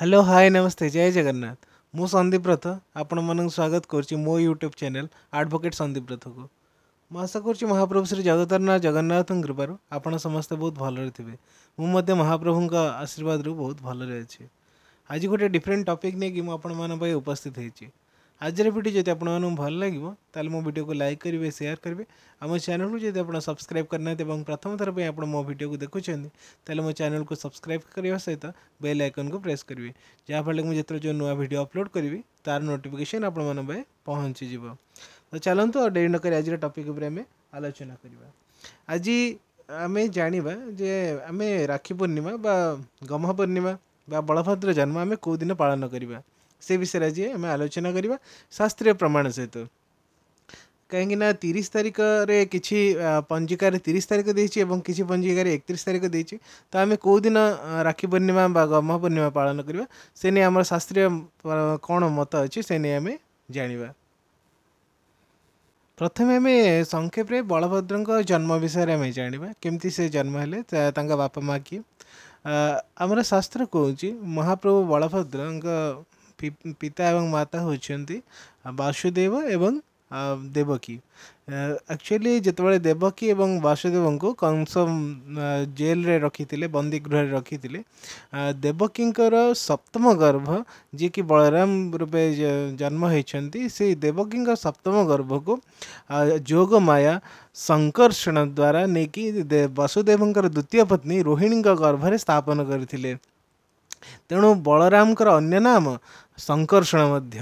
hello hi ନମସ୍ତେ ଜୟ ଜଗନ୍ନାଥ ମୁଁ ସନ୍ଦୀପ ରଥ ଆପଣମାନଙ୍କୁ ସ୍ୱାଗତ କରୁଛି ମୋ ୟୁଟ୍ୟୁବ୍ ଚ୍ୟାନେଲ୍ ଆଡ଼ଭୋକେଟ୍ ସନ୍ଦୀପ ରଥକୁ ମୁଁ ଆଶା କରୁଛି ମହାପ୍ରଭୁ ଶ୍ରୀ ଜଗତରନାଥ ଜଗନ୍ନାଥଙ୍କ କୃପାରୁ ଆପଣ ସମସ୍ତେ ବହୁତ ଭଲରେ ଥିବେ ମୁଁ ମଧ୍ୟ ମହାପ୍ରଭୁଙ୍କ ଆଶୀର୍ବାଦରୁ ବହୁତ ଭଲରେ ଅଛି ଆଜି ଗୋଟେ ଡିଫରେଣ୍ଟ ଟପିକ୍ ନେଇକି ମୁଁ ଆପଣମାନଙ୍କ ପାଇଁ ଉପସ୍ଥିତ ହେଇଛି आज भिडियो जब भल लगे तेल मो भिड को लाइक करेंगे सेयार करेंगे आम चेल्क जब आप सब्सक्राइब करना और प्रथम थर पर मो भिड को देखुंत मो चेल को सब्सक्राइब करने सहित बेल आइकन को प्रेस करेंगे जहाँफल मुझे जो नुआ भिड अपलोड तो तो करी तार नोटिफिकेसन आप पहुँची तो चलत और डेरी नक आज टपिक आम आलोचना करवा आज आम जानवा जे आम राखी पूर्णिमा गमा पूर्णिमा बलभद्र जन्म आम कौदिन पालन करवा से विषय आज आम आलोचना करवा शास्त्रीय प्रमाण सहित कहीं तीस तारीख में कि पंजिकार तीस तारीख दे और पंजिकार एक तारीख देती तो आम कौ दिन राखी पूर्णिमा गम पूर्णिमा पालन करवा से नहीं आम शास्त्रीय कौन मत अच्छे से नहीं आम जाना प्रथम आम संक्षेप बलभद्र जन्म विषय आम जाना केमती से जन्म है बापमा किए आमर शास्त्र कौच महाप्रभु बलभद्र ପିତା ଏବଂ ମାତା ହେଉଛନ୍ତି ବାସୁଦେବ ଏବଂ ଦେବକୀ ଆକ୍ଚୁଆଲି ଯେତେବେଳେ ଦେବକୀ ଏବଂ ବାସୁଦେବଙ୍କୁ କଂସ ଜେଲ୍ରେ ରଖିଥିଲେ ବନ୍ଦୀ ଗୃହରେ ରଖିଥିଲେ ଦେବକୀଙ୍କର ସପ୍ତମ ଗର୍ଭ ଯିଏକି ବଳରାମ ରୂପେ ଜନ୍ମ ହୋଇଛନ୍ତି ସେଇ ଦେବକୀଙ୍କ ସପ୍ତମ ଗର୍ଭକୁ ଯୋଗମାୟା ସଂକର୍ଷଣ ଦ୍ୱାରା ନେଇକି ବାସୁଦେବଙ୍କର ଦ୍ୱିତୀୟ ପତ୍ନୀ ରୋହିଣୀଙ୍କ ଗର୍ଭରେ ସ୍ଥାପନ କରିଥିଲେ ତେଣୁ ବଳରାମଙ୍କର ଅନ୍ୟ ନାମ ସଂକର୍ଷଣ ମଧ୍ୟ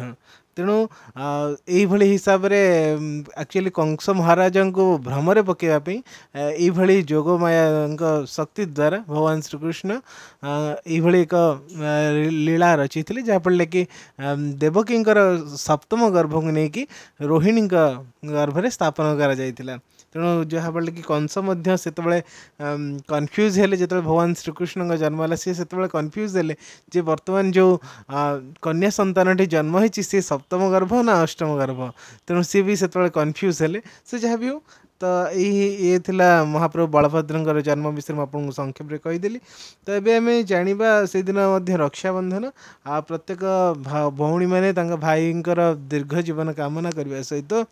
ତେଣୁ ଏଇଭଳି ହିସାବରେ ଆକ୍ଚୁଆଲି କଂସ ମହାରାଜାଙ୍କୁ ଭ୍ରମରେ ପକାଇବା ପାଇଁ ଏଇଭଳି ଯୋଗମାୟାଙ୍କ ଶକ୍ତି ଦ୍ୱାରା ଭଗବାନ ଶ୍ରୀକୃଷ୍ଣ ଏଇଭଳି ଏକ ଲୀଳା ରଚିଥିଲେ ଯାହାଫଳରେ କି ଦେବକୀଙ୍କର ସପ୍ତମ ଗର୍ଭକୁ ନେଇକି ରୋହିଣୀଙ୍କ ଗର୍ଭରେ ସ୍ଥାପନ କରାଯାଇଥିଲା ତେଣୁ ଯାହାଫଳରେ କି କଂସ ମଧ୍ୟ ସେତେବେଳେ କନଫ୍ୟୁଜ୍ ହେଲେ ଯେତେବେଳେ ଭଗବାନ ଶ୍ରୀକୃଷ୍ଣଙ୍କ ଜନ୍ମ ହେଲା ସିଏ ସେତେବେଳେ କନଫ୍ୟୁଜ୍ ହେଲେ ଯେ ବର୍ତ୍ତମାନ ଯେଉଁ କନ୍ୟା ସନ୍ତାନଟି ଜନ୍ମ ହେଇଛି ସିଏ ସପ୍ତମ ଗର୍ଭ ନା ଅଷ୍ଟମ ଗର୍ଭ ତେଣୁ ସିଏ ବି ସେତେବେଳେ କନଫ୍ୟୁଜ୍ ହେଲେ ସେ ଯାହା ବି ହଉ ତ ଏହି ଇଏ ଥିଲା ମହାପ୍ରଭୁ ବଳଭଦ୍ରଙ୍କର ଜନ୍ମ ବିଷୟରେ ମୁଁ ଆପଣଙ୍କୁ ସଂକ୍ଷେପରେ କହିଦେଲି ତ ଏବେ ଆମେ ଜାଣିବା ସେଦିନ ମଧ୍ୟ ରକ୍ଷାବନ୍ଧନ ଆଉ ପ୍ରତ୍ୟେକ ଭଉଣୀମାନେ ତାଙ୍କ ଭାଇଙ୍କର ଦୀର୍ଘ ଜୀବନ କାମନା କରିବା ସହିତ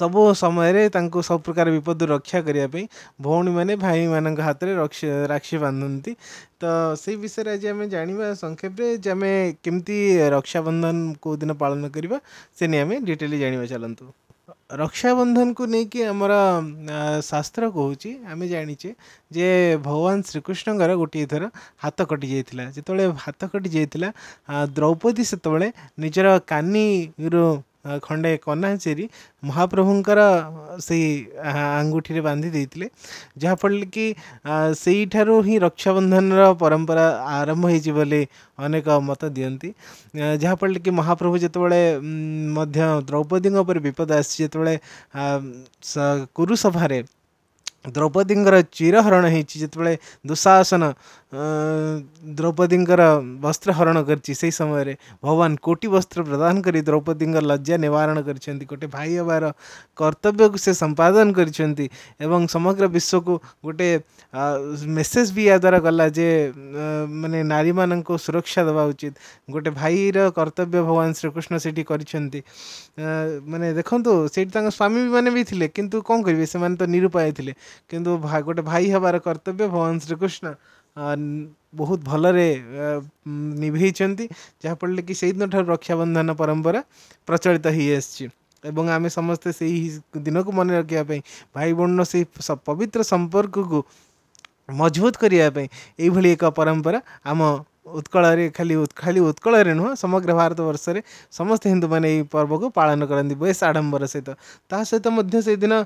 ସବୁ ସମୟରେ ତାଙ୍କୁ ସବୁ ପ୍ରକାର ବିପଦରୁ ରକ୍ଷା କରିବା ପାଇଁ ଭଉଣୀମାନେ ଭାଇମାନଙ୍କ ହାତରେ ରାକ୍ଷୀ ବାନ୍ଧନ୍ତି ତ ସେଇ ବିଷୟରେ ଆଜି ଆମେ ଜାଣିବା ସଂକ୍ଷେପରେ ଯେ ଆମେ କେମିତି ରକ୍ଷାବନ୍ଧନ କେଉଁ ଦିନ ପାଳନ କରିବା ସେ ନେଇ ଆମେ ଡିଟେଲି ଜାଣିବା ଚାଲନ୍ତୁ ରକ୍ଷାବନ୍ଧନକୁ ନେଇକି ଆମର ଶାସ୍ତ୍ର କହୁଛି ଆମେ ଜାଣିଛେ ଯେ ଭଗବାନ ଶ୍ରୀକୃଷ୍ଣଙ୍କର ଗୋଟିଏ ଥର ହାତ କଟି ଯାଇଥିଲା ଯେତେବେଳେ ହାତ କଟି ଯାଇଥିଲା ଦ୍ରୌପଦୀ ସେତେବେଳେ ନିଜର କାନିରୁ ଖଣ୍ଡେ କନାଚେରି ମହାପ୍ରଭୁଙ୍କର ସେଇ ଆଙ୍ଗୁଠିରେ ବାନ୍ଧି ଦେଇଥିଲେ ଯାହାଫଳରେ କି ସେଇଠାରୁ ହିଁ ରକ୍ଷାବନ୍ଧନର ପରମ୍ପରା ଆରମ୍ଭ ହେଇଛି ବୋଲି ଅନେକ ମତ ଦିଅନ୍ତି ଯାହାଫଳରେ କି ମହାପ୍ରଭୁ ଯେତେବେଳେ ମଧ୍ୟ ଦ୍ରୌପଦୀଙ୍କ ଉପରେ ବିପଦ ଆସିଛି ଯେତେବେଳେ କୁରୁସଭାରେ द्रौपदी चीरहरण होते दुशासन द्रौपदी वस्त्र हरण कर भगवान कोटि वस्त्र प्रदान कर द्रौपदी लज्जा निवारण करोटे भाई हबार कर्तव्य को से संपादन कर समग्र विश्व को गोटे मेसेज भी यादारा गला जे मैंने नारी मान सुरक्षा देवा उचित गोटे भाई कर्तव्य भगवान श्रीकृष्ण से मैंने देखो तो सेठ स्वामी मैंने भी थे कि कौन करेंगे से निरूपाय କିନ୍ତୁ ଗୋଟେ ଭାଇ ହେବାର କର୍ତ୍ତବ୍ୟ ଭଗବାନ ଶ୍ରୀକୃଷ୍ଣ ବହୁତ ଭଲରେ ନିଭେଇଛନ୍ତି ଯାହାଫଳରେ କି ସେଇଦିନଠାରୁ ରକ୍ଷାବନ୍ଧନ ପରମ୍ପରା ପ୍ରଚଳିତ ହୋଇଆସିଛି ଏବଂ ଆମେ ସମସ୍ତେ ସେଇ ଦିନକୁ ମନେ ରଖିବା ପାଇଁ ଭାଇ ଭଉଣୀର ସେଇ ପବିତ୍ର ସମ୍ପର୍କକୁ ମଜବୁତ କରିବା ପାଇଁ ଏଇଭଳି ଏକ ପରମ୍ପରା ଆମ ଉତ୍କଳରେ ଖାଲି ଖାଲି ଉତ୍କଳରେ ନୁହଁ ସମଗ୍ର ଭାରତ ବର୍ଷରେ ସମସ୍ତେ ହିନ୍ଦୁମାନେ ଏହି ପର୍ବକୁ ପାଳନ କରନ୍ତି ବେଶ ଆଡ଼ମ୍ବର ସହିତ ତା ସହିତ ମଧ୍ୟ ସେଦିନ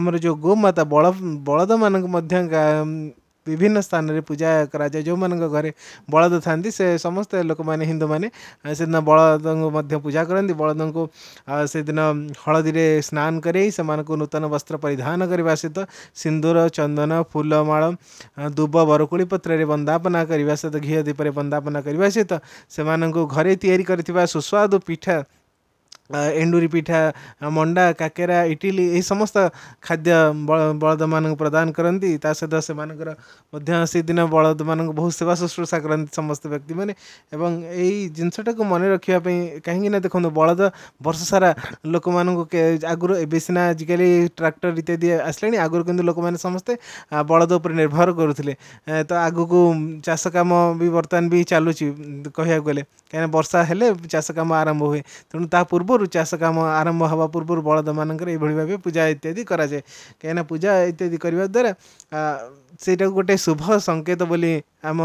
ଆମର ଯେଉଁ ଗୋମାତା ବଳ ବଳଦମାନଙ୍କୁ ମଧ୍ୟ ବିଭିନ୍ନ ସ୍ଥାନରେ ପୂଜା କରାଯାଏ ଯେଉଁମାନଙ୍କ ଘରେ ବଳଦ ଥାନ୍ତି ସେ ସମସ୍ତେ ଲୋକମାନେ ହିନ୍ଦୁମାନେ ସେଦିନ ବଳଦଙ୍କୁ ମଧ୍ୟ ପୂଜା କରନ୍ତି ବଳଦଙ୍କୁ ସେଦିନ ହଳଦୀରେ ସ୍ନାନ କରେଇ ସେମାନଙ୍କୁ ନୂତନ ବସ୍ତ୍ର ପରିଧାନ କରିବା ସହିତ ସିନ୍ଦୁର ଚନ୍ଦନ ଫୁଲମାଳ ଦୁବ ବରକୁଳି ପତ୍ରରେ ବନ୍ଦାପନା କରିବା ସହିତ ଘିଅ ଦୀପରେ ବନ୍ଦାପନା କରିବା ସହିତ ସେମାନଙ୍କୁ ଘରେ ତିଆରି କରିଥିବା ସୁସ୍ୱାଦୁ ପିଠା ଏଣ୍ଡୁରି ପିଠା ମଣ୍ଡା କାକେରା ଇଟିଲି ଏହି ସମସ୍ତ ଖାଦ୍ୟ ବଳଦମାନଙ୍କୁ ପ୍ରଦାନ କରନ୍ତି ତା ସହିତ ସେମାନଙ୍କର ମଧ୍ୟ ସେଦିନ ବଳଦମାନଙ୍କୁ ବହୁତ ସେବା ଶୁଶ୍ରୂଷା କରନ୍ତି ସମସ୍ତ ବ୍ୟକ୍ତିମାନେ ଏବଂ ଏହି ଜିନିଷଟାକୁ ମନେ ରଖିବା ପାଇଁ କାହିଁକିନା ଦେଖନ୍ତୁ ବଳଦ ବର୍ଷ ସାରା ଲୋକମାନଙ୍କୁ ଆଗରୁ ଏବେ ସିନା ଆଜିକାଲି ଟ୍ରାକ୍ଟର ଇତ୍ୟାଦି ଆସିଲାଣି ଆଗରୁ କିନ୍ତୁ ଲୋକମାନେ ସମସ୍ତେ ବଳଦ ଉପରେ ନିର୍ଭର କରୁଥିଲେ ତ ଆଗକୁ ଚାଷ କାମ ବି ବର୍ତ୍ତମାନ ବି ଚାଲୁଛି କହିବାକୁ ଗଲେ କାହିଁକିନା ବର୍ଷା ହେଲେ ଚାଷ କାମ ଆରମ୍ଭ ହୁଏ ତେଣୁ ତା ପୂର୍ବରୁ ପୂର୍ବରୁ ଚାଷ କାମ ଆରମ୍ଭ ହେବା ପୂର୍ବରୁ ବଳଦମାନଙ୍କର ଏଇଭଳି ଭାବେ ପୂଜା ଇତ୍ୟାଦି କରାଯାଏ କାହିଁକିନା ପୂଜା ଇତ୍ୟାଦି କରିବା ଦ୍ୱାରା ସେଇଟାକୁ ଗୋଟେ ଶୁଭ ସଙ୍କେତ ବୋଲି ଆମ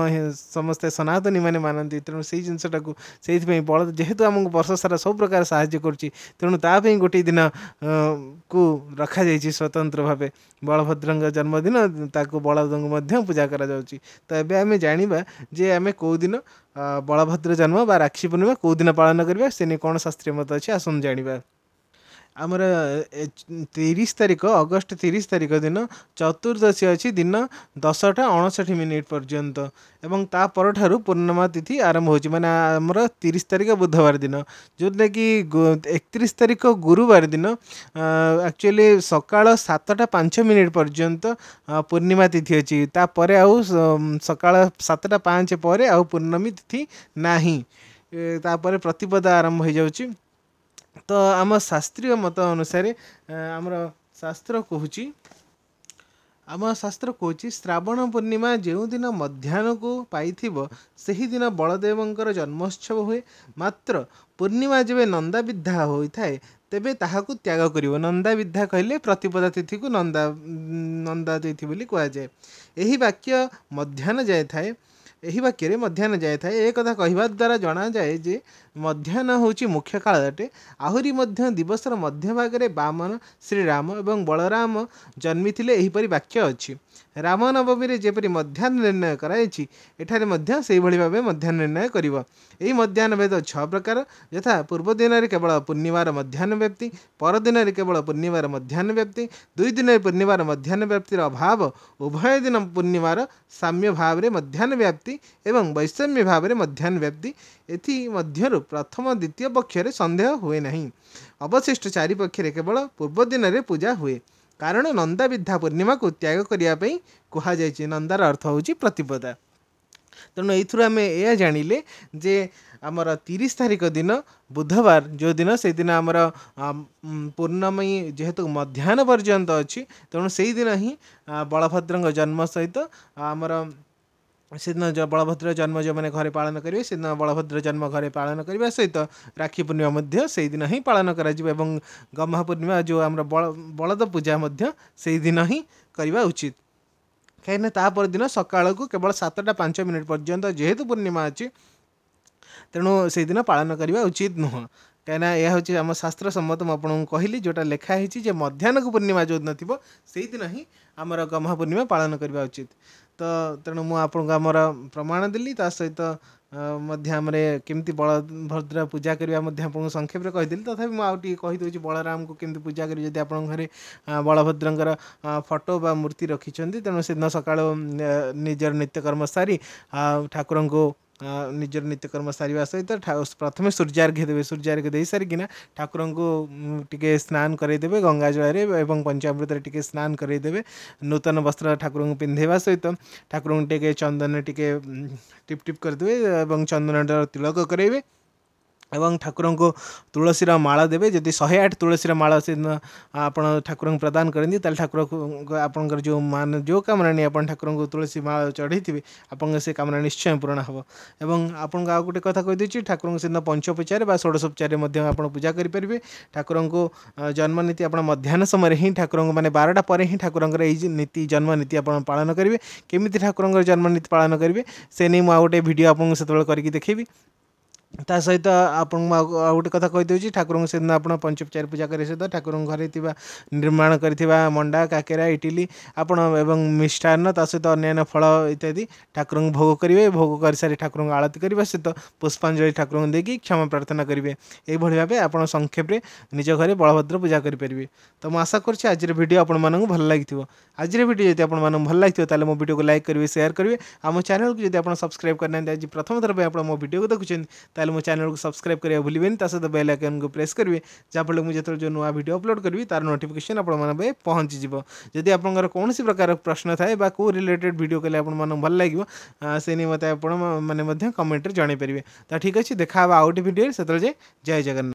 ସମସ୍ତେ ସନାତନୀମାନେ ମାନନ୍ତି ତେଣୁ ସେଇ ଜିନିଷଟାକୁ ସେଇଥିପାଇଁ ବଳଦ ଯେହେତୁ ଆମକୁ ବର୍ଷ ସାରା ସବୁ ପ୍ରକାର ସାହାଯ୍ୟ କରୁଛି ତେଣୁ ତା ପାଇଁ ଗୋଟିଏ ଦିନ କୁ ରଖାଯାଇଛି ସ୍ୱତନ୍ତ୍ର ଭାବେ ବଳଭଦ୍ରଙ୍କ ଜନ୍ମଦିନ ତାକୁ ବଳଭଦ୍ରଙ୍କୁ ମଧ୍ୟ ପୂଜା କରାଯାଉଛି ତ ଏବେ ଆମେ ଜାଣିବା ଯେ ଆମେ କେଉଁଦିନ ବଳଭଦ୍ର ଜନ୍ମ ବା ରାକ୍ଷୀ ପୂର୍ଣ୍ଣିମା କେଉଁ ଦିନ ପାଳନ କରିବା ସେ ନେଇ କ'ଣ ଶାସ୍ତ୍ରୀୟ ମତ ଅଛି ଆସନ୍ତୁ ଜାଣିବା ଆମର ତିରିଶ ତାରିଖ ଅଗଷ୍ଟ ତିରିଶ ତାରିଖ ଦିନ ଚତୁର୍ଦ୍ଦଶୀ ଅଛି ଦିନ ଦଶଟା ଅଣଷଠି ମିନିଟ୍ ପର୍ଯ୍ୟନ୍ତ ଏବଂ ତା ପରଠାରୁ ପୂର୍ଣ୍ଣିମା ତିଥି ଆରମ୍ଭ ହେଉଛି ମାନେ ଆମର ତିରିଶ ତାରିଖ ବୁଧବାର ଦିନ ଯେଉଁଟାକି ଏକତିରିଶ ତାରିଖ ଗୁରୁବାର ଦିନ ଆକ୍ଚୁଆଲି ସକାଳ ସାତଟା ପାଞ୍ଚ ମିନିଟ୍ ପର୍ଯ୍ୟନ୍ତ ପୂର୍ଣ୍ଣିମା ତିଥି ଅଛି ତାପରେ ଆଉ ସକାଳ ସାତଟା ପାଞ୍ଚ ପରେ ଆଉ ପୂର୍ଣ୍ଣମୀ ତିଥି ନାହିଁ ତାପରେ ପ୍ରତିପଦା ଆରମ୍ଭ ହୋଇଯାଉଛି ତ ଆମ ଶାସ୍ତ୍ରୀୟ ମତ ଅନୁସାରେ ଆମର ଶାସ୍ତ୍ର କହୁଛି ଆମ ଶାସ୍ତ୍ର କହୁଛି ଶ୍ରାବଣ ପୂର୍ଣ୍ଣିମା ଯେଉଁଦିନ ମଧ୍ୟାହ୍ନକୁ ପାଇଥିବ ସେହିଦିନ ବଳଦେବଙ୍କର ଜନ୍ମୋତ୍ସବ ହୁଏ ମାତ୍ର ପୂର୍ଣ୍ଣିମା ଯେବେ ନନ୍ଦାବିଦ୍ଧା ହୋଇଥାଏ ତେବେ ତାହାକୁ ତ୍ୟାଗ କରିବ ନନ୍ଦାବିଦ୍ଧା କହିଲେ ପ୍ରତିପଦା ତିଥିକୁ ନନ୍ଦା ନନ୍ଦା ତିଥି ବୋଲି କୁହାଯାଏ ଏହି ବାକ୍ୟ ମଧ୍ୟାହ୍ନ ଯାଇଥାଏ ଏହି ବାକ୍ୟରେ ମଧ୍ୟାହ୍ନ ଯାଇଥାଏ ଏ କଥା କହିବା ଦ୍ୱାରା ଜଣାଯାଏ ଯେ ମଧ୍ୟାହ୍ନ ହେଉଛି ମୁଖ୍ୟ କାଳ ଅଟେ ଆହୁରି ମଧ୍ୟ ଦିବସର ମଧ୍ୟଭାଗରେ ବାମନ ଶ୍ରୀରାମ ଏବଂ ବଳରାମ ଜନ୍ମିଥିଲେ ଏହିପରି ବାକ୍ୟ ଅଛି ରାମନବମୀରେ ଯେପରି ମଧ୍ୟାହ୍ନ ନିର୍ଣ୍ଣୟ କରାଯାଇଛି ଏଠାରେ ମଧ୍ୟ ସେହିଭଳି ଭାବେ ମଧ୍ୟାହ୍ନ ନିର୍ଣ୍ଣୟ କରିବ ଏହି ମଧ୍ୟାହ୍ନ ଭେଦ ଛଅ ପ୍ରକାର ଯଥା ପୂର୍ବ ଦିନରେ କେବଳ ପୂର୍ଣ୍ଣିମାର ମଧ୍ୟାହ୍ନ ବ୍ୟାପ୍ତି ପରଦିନରେ କେବଳ ପୂର୍ଣ୍ଣିମାର ମଧ୍ୟାହ୍ନ ବ୍ୟାପ୍ତି ଦୁଇ ଦିନରେ ପୂର୍ଣ୍ଣିମାର ମଧ୍ୟାହ୍ନ ବ୍ୟାପ୍ତିର ଅଭାବ ଉଭୟ ଦିନ ପୂର୍ଣ୍ଣିମାର ସାମ୍ୟ ଭାବରେ ମଧ୍ୟାହ୍ନ ବ୍ୟାପ୍ତି ଏବଂ ବୈଷମ୍ୟ ଭାବରେ ମଧ୍ୟାହ୍ନ ବ୍ୟାପ୍ତି ଏଥିମଧ୍ୟରୁ ପ୍ରଥମ ଦ୍ୱିତୀୟ ପକ୍ଷରେ ସନ୍ଦେହ ହୁଏ ନାହିଁ ଅବଶିଷ୍ଟ ଚାରିପକ୍ଷରେ କେବଳ ପୂର୍ବ ଦିନରେ ପୂଜା ହୁଏ कारण नंदा विध्या पूर्णिमा को त्याग त्यागर कुनै नन्दार अर्थ हौँ प्रतिपदा ते एम ए जाँले तिरि तारिख दिन बुधबार जो दिन से दिन अब पूर्णमी जे मध्या पर्न्त अहिले तिन हिँ बलभद्र सहित आमर ସେଦିନ ବଳଭଦ୍ର ଜନ୍ମ ଯେଉଁମାନେ ଘରେ ପାଳନ କରିବେ ସେଦିନ ବଳଭଦ୍ର ଜନ୍ମ ଘରେ ପାଳନ କରିବା ସହିତ ରାକ୍ଷୀ ପୂର୍ଣ୍ଣିମା ମଧ୍ୟ ସେଇଦିନ ହିଁ ପାଳନ କରାଯିବ ଏବଂ ଗହ୍ମା ପୂର୍ଣ୍ଣିମା ଯେଉଁ ଆମର ବଳଦ ପୂଜା ମଧ୍ୟ ସେଇଦିନ ହିଁ କରିବା ଉଚିତ କାହିଁକିନା ତା ପରଦିନ ସକାଳକୁ କେବଳ ସାତଟା ପାଞ୍ଚ ମିନିଟ୍ ପର୍ଯ୍ୟନ୍ତ ଯେହେତୁ ପୂର୍ଣ୍ଣିମା ଅଛି ତେଣୁ ସେଇଦିନ ପାଳନ କରିବା ଉଚିତ ନୁହଁ କାହିଁକିନା ଏହା ହେଉଛି ଆମ ଶାସ୍ତ୍ର ସମ୍ମତ ମୁଁ ଆପଣଙ୍କୁ କହିଲି ଯେଉଁଟା ଲେଖା ହେଇଛି ଯେ ମଧ୍ୟାହ୍ନକୁ ପୂର୍ଣ୍ଣିମା ଯେଉଁଦିନ ଥିବ ସେଇଦିନ ହିଁ ଆମର ଗହ୍ମା ପୂର୍ଣ୍ଣିମା ପାଳନ କରିବା ଉଚିତ ତ ତେଣୁ ମୁଁ ଆପଣଙ୍କୁ ଆମର ପ୍ରମାଣ ଦେଲି ତା ସହିତ ମଧ୍ୟ ଆମର କେମିତି ବଳଭଦ୍ର ପୂଜା କରିବା ମଧ୍ୟ ଆପଣଙ୍କୁ ସଂକ୍ଷେପରେ କହିଦେଲି ତଥାପି ମୁଁ ଆଉ ଟିକେ କହିଦେଉଛି ବଳରାମଙ୍କୁ କେମିତି ପୂଜା କରିବି ଯଦି ଆପଣଙ୍କ ଘରେ ବଳଭଦ୍ରଙ୍କର ଫଟୋ ବା ମୂର୍ତ୍ତି ରଖିଛନ୍ତି ତେଣୁ ସେଦିନ ସକାଳୁ ନିଜର ନିତ୍ୟକର୍ମ ସାରି ଆଉ ଠାକୁରଙ୍କୁ ନିଜର ନିତ୍ୟକର୍ମ ସାରିବା ସହିତ ପ୍ରଥମେ ସୂର୍ଯ୍ୟାର୍ଘ୍ୟ ଦେବେ ସୂର୍ଯ୍ୟାର୍ଘ୍ୟ ଦେଇ ସାରିକିନା ଠାକୁରଙ୍କୁ ଟିକେ ସ୍ନାନ କରାଇଦେବେ ଗଙ୍ଗା ଜଳରେ ଏବଂ ପଞ୍ଚାମୃତରେ ଟିକେ ସ୍ନାନ କରାଇଦେବେ ନୂତନ ବସ୍ତ୍ର ଠାକୁରଙ୍କୁ ପିନ୍ଧେଇବା ସହିତ ଠାକୁରଙ୍କୁ ଟିକେ ଚନ୍ଦନ ଟିକେ ଟିପ୍ ଟିପ୍ କରିଦେବେ ଏବଂ ଚନ୍ଦନର ତିଳକ କରାଇବେ ଏବଂ ଠାକୁରଙ୍କୁ ତୁଳସୀର ମାଳ ଦେବେ ଯଦି ଶହେ ଆଠ ତୁଳସୀର ମାଳ ସେଦିନ ଆପଣ ଠାକୁରଙ୍କୁ ପ୍ରଦାନ କରନ୍ତି ତାହେଲେ ଠାକୁରଙ୍କୁ ଆପଣଙ୍କର ଯେଉଁ ମାନ ଯେଉଁ କାମରାଣୀ ଆପଣ ଠାକୁରଙ୍କୁ ତୁଳସୀ ମାଳ ଚଢ଼େଇଥିବେ ଆପଣଙ୍କ ସେ କାମନା ନିଶ୍ଚୟ ପୂରଣ ହେବ ଏବଂ ଆପଣଙ୍କୁ ଆଉ ଗୋଟେ କଥା କହିଦେଉଛି ଠାକୁରଙ୍କୁ ସେଦିନ ପଞ୍ଚୋପଚାରେ ବା ଷୋଡ଼ଶୋପଚାରେ ମଧ୍ୟ ଆପଣ ପୂଜା କରିପାରିବେ ଠାକୁରଙ୍କୁ ଜନ୍ମନୀତି ଆପଣ ମଧ୍ୟାହ୍ନ ସମୟରେ ହିଁ ଠାକୁରଙ୍କୁ ମାନେ ବାରଟା ପରେ ହିଁ ଠାକୁରଙ୍କର ଏଇ ନୀତି ଜନ୍ମନୀତି ଆପଣ ପାଳନ କରିବେ କେମିତି ଠାକୁରଙ୍କର ଜନ୍ମନୀତି ପାଳନ କରିବେ ସେ ନେଇ ମୁଁ ଆଉ ଗୋଟେ ଭିଡ଼ିଓ ଆପଣଙ୍କୁ ସେତେବେଳେ କରିକି ଦେଖେଇବି ତା ସହିତ ଆପଣଙ୍କୁ ଆଉ ଗୋଟେ କଥା କହିଦେଉଛି ଠାକୁରଙ୍କୁ ସେଦିନ ଆପଣ ପଞ୍ଚୋପଚାର ପୂଜା କରିବା ସହିତ ଠାକୁରଙ୍କ ଘରେ ଥିବା ନିର୍ମାଣ କରିଥିବା ମଣ୍ଡା କାକେରା ଇଟିଲି ଆପଣ ଏବଂ ମିଷ୍ଟାନ୍ନ ତା ସହିତ ଅନ୍ୟାନ୍ୟ ଫଳ ଇତ୍ୟାଦି ଠାକୁରଙ୍କୁ ଭୋଗ କରିବେ ଭୋଗ କରିସାରି ଠାକୁରଙ୍କୁ ଆଳତି କରିବା ସହିତ ପୁଷ୍ପାଞ୍ଜଳି ଠାକୁରଙ୍କୁ ଦେଇକି କ୍ଷମା ପ୍ରାର୍ଥନା କରିବେ ଏହିଭଳି ଭାବେ ଆପଣ ସଂକ୍ଷେପରେ ନିଜ ଘରେ ବଳଭଦ୍ର ପୂଜା କରିପାରିବେ ତ ମୁଁ ଆଶା କରୁଛି ଆଜିର ଭିଡ଼ିଓ ଆପଣମାନଙ୍କୁ ଭଲ ଲାଗିଥିବ ଆଜିର ଭିଡ଼ିଓ ଯଦି ଆପଣମାନଙ୍କୁ ଭଲ ଲାଗିଥିବ ତାହେଲେ ମୋ ଭିଡ଼ିଓକୁ ଲାଇକ୍ କରିବେ ସେୟାର କରିବେ ଆମ ଚ୍ୟାନେଲକୁ ଯଦି ଆପଣ ସବସ୍କ୍ରାଇବ୍ କରିନାହାନ୍ତି ଆଜି ପ୍ରଥମ ଥର ପାଇଁ ଆପଣ ମୋ ଭିଡ଼ିଓକୁ ଦେଖୁଛନ୍ତି तो मो चैनल को सब्सक्राइब करा भूल सहित बेल आइकन को प्रेस करेंगे जहाँफल मुझे जो नुआ भिड अपलोड करी तार नोटिफिकेसन आप पहुंची जदि आप कौन प्रकार प्रश्न थाए को रिलेटेड भिड कले भल लगे से नहीं मत आप मैंने कमेंट में तो ठीक अच्छे देखा आउ गोटे भिडियो से तो जय जगन्नाथ